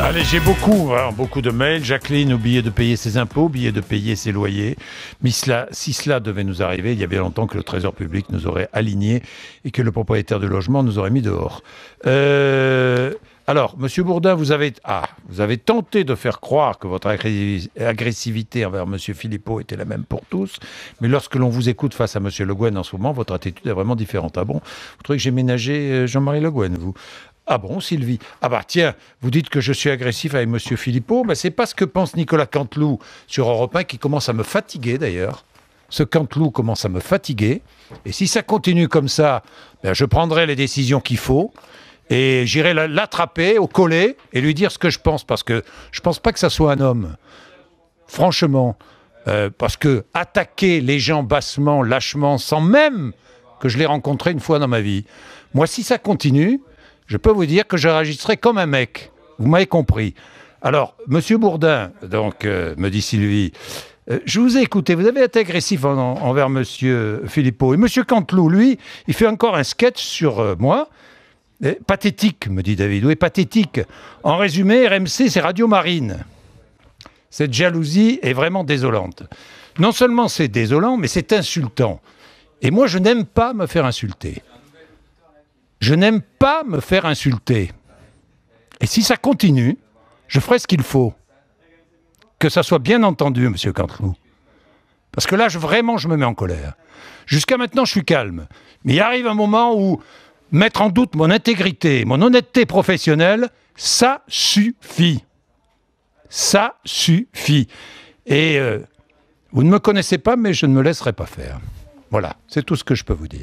Allez, j'ai beaucoup, hein, beaucoup de mails. Jacqueline, oublié de payer ses impôts, oublié de payer ses loyers. Mais si cela devait nous arriver, il y a bien longtemps que le Trésor public nous aurait alignés et que le propriétaire de logement nous aurait mis dehors. Euh, alors, Monsieur Bourdin, vous avez, ah, vous avez tenté de faire croire que votre agressivité envers Monsieur Philippot était la même pour tous, mais lorsque l'on vous écoute face à Monsieur Le en ce moment, votre attitude est vraiment différente. Ah bon Vous trouvez que j'ai ménagé euh, Jean-Marie Le vous ah bon, Sylvie Ah bah tiens, vous dites que je suis agressif avec Monsieur Philippot, mais c'est pas ce que pense Nicolas Canteloup sur Europe 1, qui commence à me fatiguer d'ailleurs. Ce Canteloup commence à me fatiguer. Et si ça continue comme ça, ben, je prendrai les décisions qu'il faut et j'irai l'attraper au collet et lui dire ce que je pense parce que je pense pas que ça soit un homme. Franchement, euh, parce que attaquer les gens bassement, lâchement, sans même que je l'ai rencontré une fois dans ma vie. Moi, si ça continue, je peux vous dire que je réagirai comme un mec. Vous m'avez compris. Alors, Monsieur Bourdin, donc, euh, me dit Sylvie, euh, je vous ai écouté, vous avez été agressif envers Monsieur Philippot. Et Monsieur Canteloup, lui, il fait encore un sketch sur euh, moi. pathétique, me dit David. Oui, pathétique. En résumé, RMC, c'est Radio Marine. Cette jalousie est vraiment désolante. Non seulement c'est désolant, mais c'est insultant. Et moi, je n'aime pas me faire insulter je n'aime pas me faire insulter. Et si ça continue, je ferai ce qu'il faut. Que ça soit bien entendu, monsieur Canteloup. Parce que là, vraiment, je me mets en colère. Jusqu'à maintenant, je suis calme. Mais il arrive un moment où mettre en doute mon intégrité, mon honnêteté professionnelle, ça suffit. Ça suffit. Et euh, vous ne me connaissez pas, mais je ne me laisserai pas faire. Voilà, c'est tout ce que je peux vous dire.